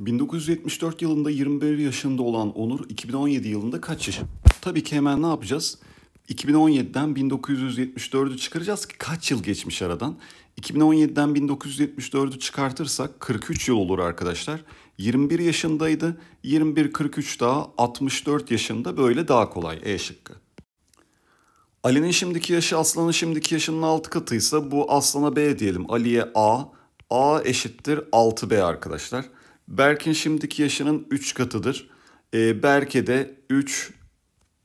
1974 yılında 21 yaşında olan Onur 2017 yılında kaç yaş? Tabii ki hemen ne yapacağız? 2017'den 1974'ü çıkaracağız ki kaç yıl geçmiş aradan. 2017'den 1974'ü çıkartırsak 43 yıl olur arkadaşlar. 21 yaşındaydı. 21 43 daha 64 yaşında böyle daha kolay E şıkkı. Ali'nin şimdiki yaşı Aslan'ın şimdiki yaşının 6 katıysa bu Aslan'a B diyelim. Ali'ye A. A eşittir 6B arkadaşlar. Berk'in şimdiki yaşının 3 katıdır. E, Berke de 3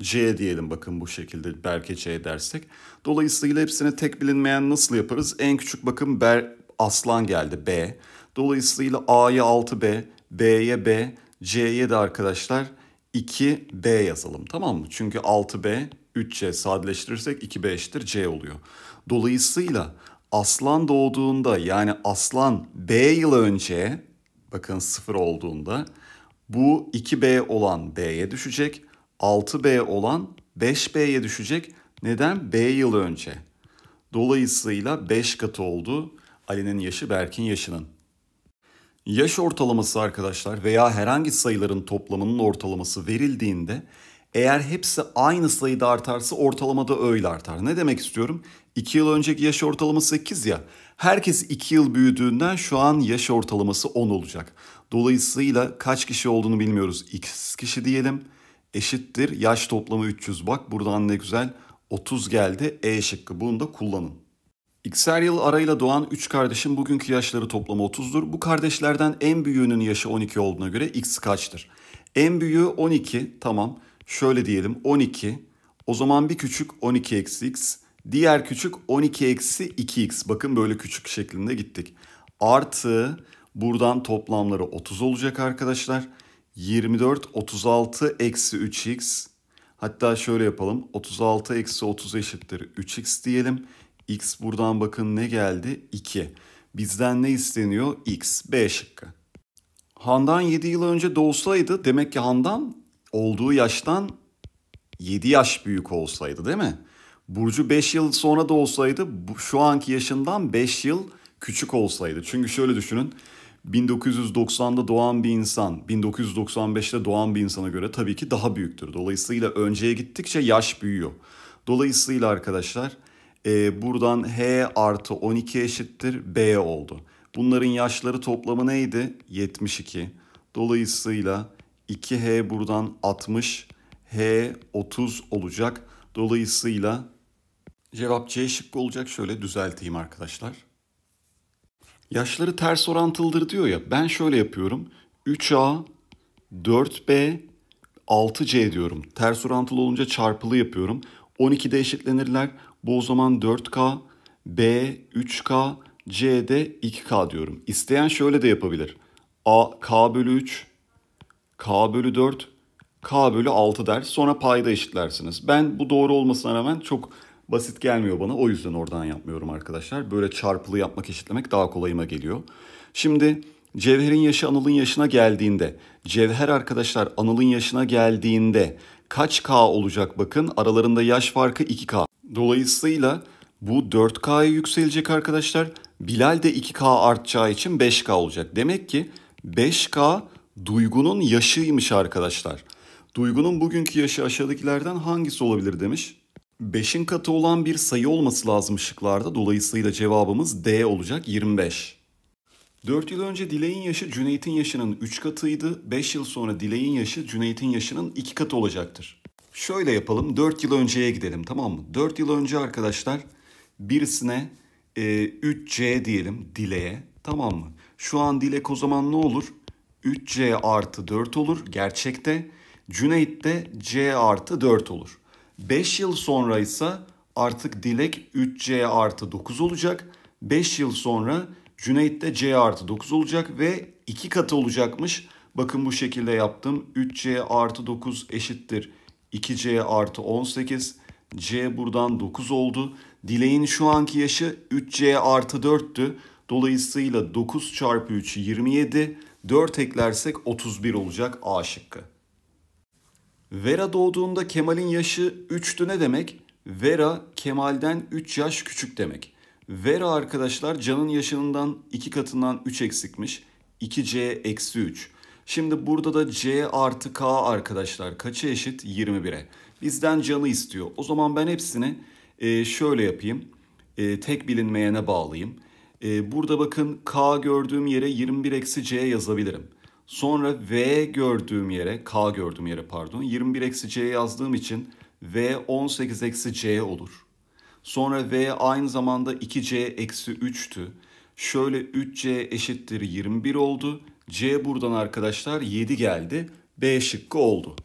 C diyelim bakın bu şekilde Berke C dersek. Dolayısıyla hepsini tek bilinmeyen nasıl yaparız? En küçük bakın Ber Aslan geldi B. Dolayısıyla A'ya 6B, B'ye B, C'ye de arkadaşlar 2B yazalım tamam mı? Çünkü 6B 3C sadeleştirirsek 2B eşittir C oluyor. Dolayısıyla aslan doğduğunda yani aslan B yıl önce bakın 0 olduğunda bu 2B olan B'ye düşecek. 6B olan 5B'ye düşecek. Neden? B yıl önce. Dolayısıyla 5 katı oldu Ali'nin yaşı Berk'in yaşının. Yaş ortalaması arkadaşlar veya herhangi sayıların toplamının ortalaması verildiğinde eğer hepsi aynı sayıda artarsa ortalama da öyle artar. Ne demek istiyorum? 2 yıl önceki yaş ortalaması 8 ya. Herkes 2 yıl büyüdüğünden şu an yaş ortalaması 10 olacak. Dolayısıyla kaç kişi olduğunu bilmiyoruz. X kişi diyelim. Eşittir yaş toplamı 300. Bak buradan ne güzel 30 geldi. E şıkkı bunu da kullanın. X'er yıl arayla doğan 3 kardeşin bugünkü yaşları toplamı 30'dur. Bu kardeşlerden en büyüğünün yaşı 12 olduğuna göre X kaçtır? En büyüğü 12 tamam şöyle diyelim 12. O zaman bir küçük 12 eksi x. Diğer küçük 12 eksi 2x. Bakın böyle küçük şeklinde gittik. Artı buradan toplamları 30 olacak arkadaşlar. 24 36 eksi 3x. Hatta şöyle yapalım. 36 eksi 30 eşittir 3x diyelim. x buradan bakın ne geldi? 2. Bizden ne isteniyor? x. B şıkkı. Handan 7 yıl önce doğsaydı demek ki Handan olduğu yaştan 7 yaş büyük olsaydı değil mi? Burcu 5 yıl sonra da olsaydı şu anki yaşından 5 yıl küçük olsaydı. Çünkü şöyle düşünün 1990'da doğan bir insan 1995'te doğan bir insana göre tabii ki daha büyüktür. Dolayısıyla önceye gittikçe yaş büyüyor. Dolayısıyla arkadaşlar e, buradan H artı 12 eşittir B oldu. Bunların yaşları toplamı neydi? 72. Dolayısıyla 2H buradan 60, H 30 olacak. Dolayısıyla cevap C şıkkı olacak. Şöyle düzelteyim arkadaşlar. Yaşları ters orantılıdır diyor ya. Ben şöyle yapıyorum. 3A, 4B, 6C diyorum. Ters orantılı olunca çarpılı yapıyorum. 12'de eşitlenirler. Bu o zaman 4K, B 3K, c'de 2K diyorum. İsteyen şöyle de yapabilir. A K bölü 3, k bölü 4, k bölü 6 der. Sonra payda eşitlersiniz. Ben bu doğru olmasına rağmen çok basit gelmiyor bana. O yüzden oradan yapmıyorum arkadaşlar. Böyle çarpılı yapmak eşitlemek daha kolayıma geliyor. Şimdi Cevher'in yaşı Anıl'ın yaşına geldiğinde, Cevher arkadaşlar Anıl'ın yaşına geldiğinde kaç K olacak bakın. Aralarında yaş farkı 2K. Dolayısıyla bu 4K'ya yükselecek arkadaşlar. Bilal de 2K artacağı için 5K olacak. Demek ki 5K Duygunun yaşıymış arkadaşlar. Duygunun bugünkü yaşı aşağıdakilerden hangisi olabilir demiş. 5'in katı olan bir sayı olması lazım şıklarda. Dolayısıyla cevabımız D olacak 25. 4 yıl önce Dilek'in yaşı Cüneyt'in yaşının 3 katıydı. 5 yıl sonra Dilek'in yaşı Cüneyt'in yaşının 2 katı olacaktır. Şöyle yapalım 4 yıl önceye gidelim tamam mı? 4 yıl önce arkadaşlar birisine e, 3C diyelim Dile'ye. tamam mı? Şu an Dilek o zaman ne olur? 3C artı 4 olur gerçekte. Cüneyt de C artı 4 olur. 5 yıl sonra ise artık Dilek 3C artı 9 olacak. 5 yıl sonra Cüneyt de C artı 9 olacak ve 2 katı olacakmış. Bakın bu şekilde yaptım. 3C artı 9 eşittir 2C artı 18. C buradan 9 oldu. Dileğin şu anki yaşı 3C artı 4'tü. Dolayısıyla 9 çarpı 3 27. 4 eklersek 31 olacak A şıkkı. Vera doğduğunda Kemal'in yaşı 3'tü ne demek? Vera Kemal'den 3 yaş küçük demek. Vera arkadaşlar Can'ın yaşından 2 katından 3 eksikmiş. 2C eksi 3. Şimdi burada da C artı K arkadaşlar kaça eşit? 21'e. Bizden Can'ı istiyor. O zaman ben hepsini e, şöyle yapayım. E, tek bilinmeyene bağlayayım. Ee, burada bakın K gördüğüm yere 21 eksi C yazabilirim. Sonra V gördüğüm yere, K gördüğüm yere pardon, 21 eksi C yazdığım için V 18 eksi C olur. Sonra V aynı zamanda 2C eksi 3'tü. Şöyle 3C eşittir 21 oldu. C buradan arkadaşlar 7 geldi. B şıkkı oldu.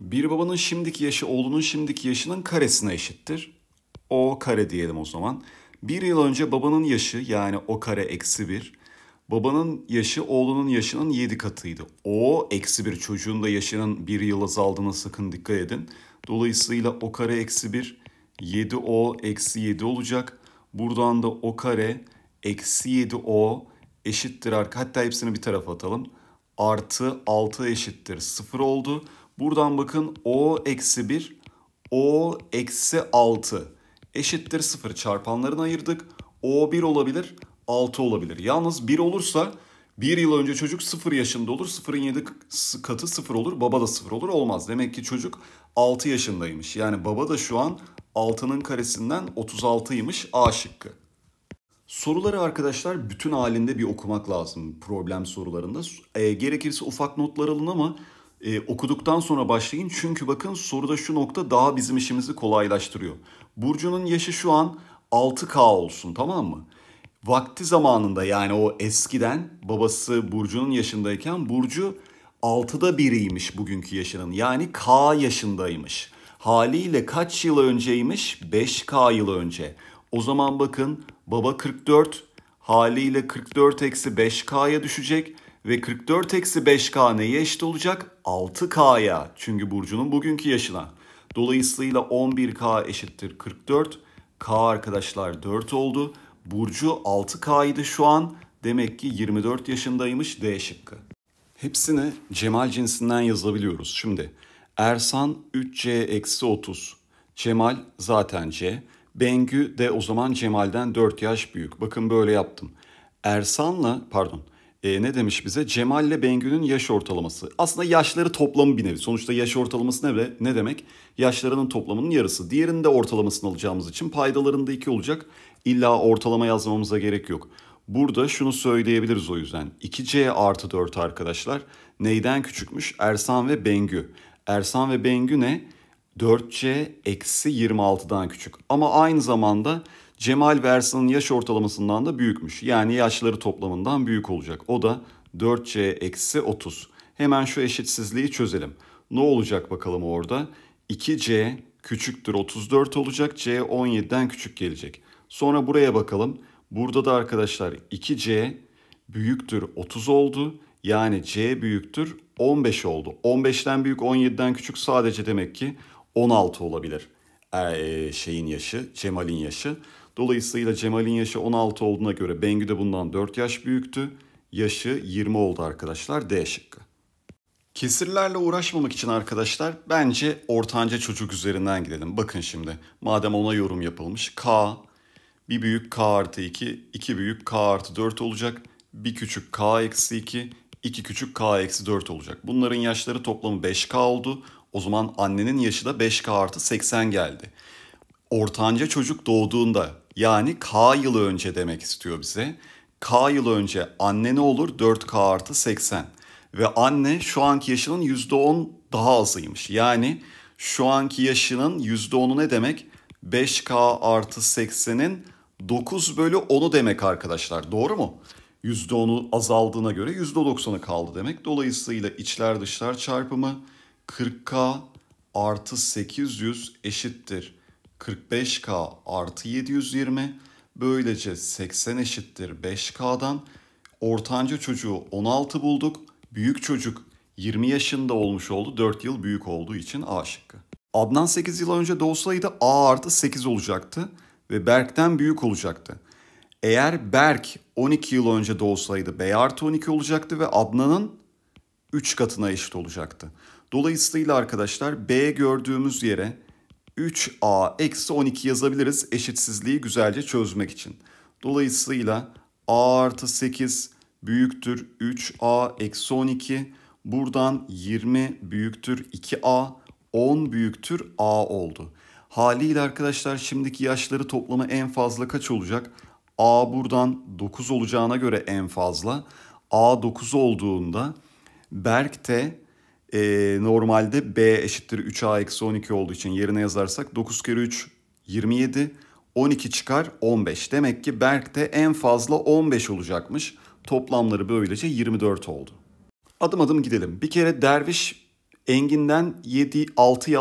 Bir babanın şimdiki yaşı oğlunun şimdiki yaşının karesine eşittir. O kare diyelim o zaman. Bir yıl önce babanın yaşı yani o kare eksi bir. Babanın yaşı oğlunun yaşının yedi katıydı. O eksi bir çocuğun da yaşının bir yıl azaldığına sakın dikkat edin. Dolayısıyla o kare eksi bir 7o eksi 7 olacak. Buradan da o kare eksi 7o eşittir arka. Hatta hepsini bir tarafa atalım. Artı 6 eşittir 0 oldu. Buradan bakın o eksi 1 o eksi 6 eşittir 0 çarpanlarını ayırdık. O 1 olabilir, 6 olabilir. Yalnız 1 olursa bir yıl önce çocuk 0 yaşında olur. 0'ın 7 katı 0 olur. Baba da 0 olur. Olmaz. Demek ki çocuk 6 yaşındaymış. Yani baba da şu an 6'nın karesinden 36'ymış A şıkkı. Soruları arkadaşlar bütün halinde bir okumak lazım problem sorularında. E, gerekirse ufak notlar alın ama e, okuduktan sonra başlayın. Çünkü bakın soruda şu nokta daha bizim işimizi kolaylaştırıyor. Burcu'nun yaşı şu an 6K olsun tamam mı? Vakti zamanında yani o eskiden babası Burcu'nun yaşındayken Burcu 6'da biriymiş bugünkü yaşının. Yani K yaşındaymış. Haliyle kaç yıl önceymiş? 5K yıl önce. O zaman bakın baba 44 haliyle 44 eksi 5K'ya düşecek ve 44 eksi 5K neye eşit olacak? 6K'ya çünkü Burcu'nun bugünkü yaşına. Dolayısıyla 11K eşittir 44. K arkadaşlar 4 oldu. Burcu 6 k idi şu an. Demek ki 24 yaşındaymış D şıkkı. Hepsini Cemal cinsinden yazabiliyoruz. Şimdi Ersan 3C-30. Cemal zaten C. Bengü de o zaman Cemal'den 4 yaş büyük. Bakın böyle yaptım. Ersan'la pardon e, ne demiş bize? Cemal ile Bengü'nün yaş ortalaması. Aslında yaşları toplamı bir nevi. Sonuçta yaş ortalaması ne, ne demek? Yaşlarının toplamının yarısı. Diğerinin de ortalamasını alacağımız için paydalarında iki olacak. İlla ortalama yazmamıza gerek yok. Burada şunu söyleyebiliriz o yüzden. 2C artı 4 arkadaşlar neyden küçükmüş? Ersan ve Bengü. Ersan ve Bengü ne? 4C eksi 26'dan küçük. Ama aynı zamanda Cemal ve Ersan'ın yaş ortalamasından da büyükmüş. Yani yaşları toplamından büyük olacak. O da 4C eksi 30. Hemen şu eşitsizliği çözelim. Ne olacak bakalım orada? 2C küçüktür 34 olacak. C 17'den küçük gelecek. Sonra buraya bakalım. Burada da arkadaşlar 2C büyüktür 30 oldu. Yani C büyüktür 15 oldu. 15'ten büyük 17'den küçük sadece demek ki 16 olabilir er, e, şeyin yaşı, Cemal'in yaşı. Dolayısıyla Cemal'in yaşı 16 olduğuna göre Bengü de bundan 4 yaş büyüktü. Yaşı 20 oldu arkadaşlar D şıkkı. Kesirlerle uğraşmamak için arkadaşlar bence ortanca çocuk üzerinden gidelim. Bakın şimdi madem ona yorum yapılmış. K, bir büyük K artı 2, iki büyük K artı 4 olacak. Bir küçük K eksi 2, iki küçük K eksi 4 olacak. Bunların yaşları toplamı 5K oldu. O zaman annenin yaşı da 5K artı 80 geldi. Ortanca çocuk doğduğunda yani K yılı önce demek istiyor bize. K yılı önce anne ne olur? 4K artı 80. Ve anne şu anki yaşının %10 daha azıymış. Yani şu anki yaşının %10'u ne demek? 5K artı 80'in 9 bölü 10'u demek arkadaşlar. Doğru mu? %10'u azaldığına göre %90'ı kaldı demek. Dolayısıyla içler dışlar çarpımı 40K artı 800 eşittir 45K artı 720. Böylece 80 eşittir 5K'dan. Ortanca çocuğu 16 bulduk. Büyük çocuk 20 yaşında olmuş oldu. 4 yıl büyük olduğu için A şıkkı. Adnan 8 yıl önce doğsaydı A artı 8 olacaktı ve Berk'ten büyük olacaktı. Eğer Berk 12 yıl önce doğsaydı B artı 12 olacaktı ve Adnan'ın 3 katına eşit olacaktı. Dolayısıyla arkadaşlar B gördüğümüz yere 3A eksi 12 yazabiliriz eşitsizliği güzelce çözmek için. Dolayısıyla A artı 8 büyüktür 3A eksi 12. Buradan 20 büyüktür 2A 10 büyüktür A oldu. Haliyle arkadaşlar şimdiki yaşları toplamı en fazla kaç olacak? A buradan 9 olacağına göre en fazla. A 9 olduğunda Berk de e, normalde B eşittir 3A eksi 12 olduğu için yerine yazarsak 9 kere 3 27 12 çıkar 15. Demek ki Berk'te en fazla 15 olacakmış. Toplamları böylece 24 oldu. Adım adım gidelim. Bir kere Derviş Engin'den 7, 6,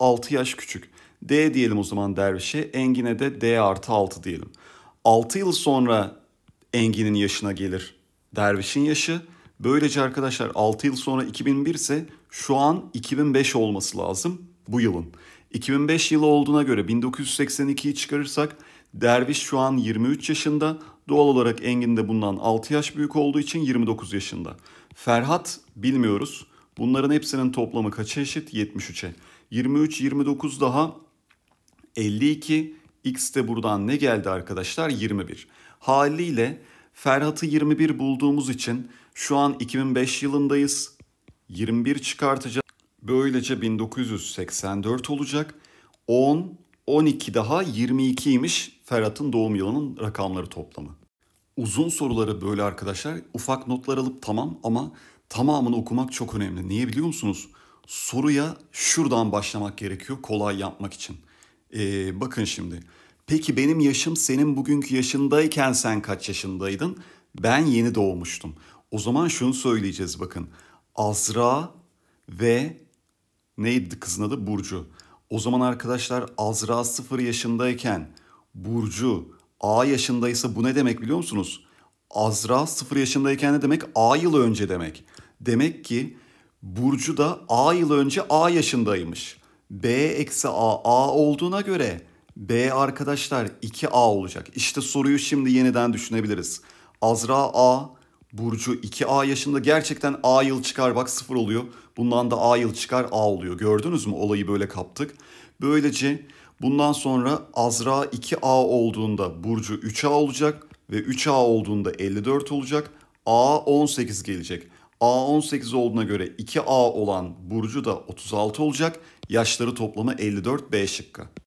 6 yaş küçük. D diyelim o zaman Derviş'e. Engin'e de D artı 6 diyelim. 6 yıl sonra Engin'in yaşına gelir Derviş'in yaşı. Böylece arkadaşlar 6 yıl sonra 2001 ise şu an 2005 olması lazım bu yılın. 2005 yılı olduğuna göre 1982'yi çıkarırsak Derviş şu an 23 yaşında. Doğal olarak Engin de bundan 6 yaş büyük olduğu için 29 yaşında. Ferhat bilmiyoruz. Bunların hepsinin toplamı kaça eşit? 73'e. 23, 29 daha 52. X de buradan ne geldi arkadaşlar? 21. Haliyle Ferhat'ı 21 bulduğumuz için şu an 2005 yılındayız. 21 çıkartacağız. Böylece 1984 olacak. 10, 12 daha 22'ymiş Ferhat'ın doğum yılının rakamları toplamı. Uzun soruları böyle arkadaşlar ufak notlar alıp tamam ama tamamını okumak çok önemli. Niye biliyor musunuz? Soruya şuradan başlamak gerekiyor kolay yapmak için. Ee, bakın şimdi Peki benim yaşım senin bugünkü yaşındayken sen kaç yaşındaydın? Ben yeni doğmuştum. O zaman şunu söyleyeceğiz bakın. Azra ve neydi kızın adı? Burcu. O zaman arkadaşlar Azra 0 yaşındayken Burcu A yaşındaysa bu ne demek biliyor musunuz? Azra 0 yaşındayken ne demek? A yıl önce demek. Demek ki Burcu da A yıl önce A yaşındaymış. B eksi A A olduğuna göre B arkadaşlar 2A olacak. İşte soruyu şimdi yeniden düşünebiliriz. Azra A, Burcu 2A yaşında gerçekten A yıl çıkar bak sıfır oluyor. Bundan da A yıl çıkar A oluyor. Gördünüz mü olayı böyle kaptık. Böylece bundan sonra Azra 2A olduğunda Burcu 3A olacak ve 3A olduğunda 54 olacak. A 18 gelecek. A 18 olduğuna göre 2A olan Burcu da 36 olacak. Yaşları toplamı 54 B şıkkı.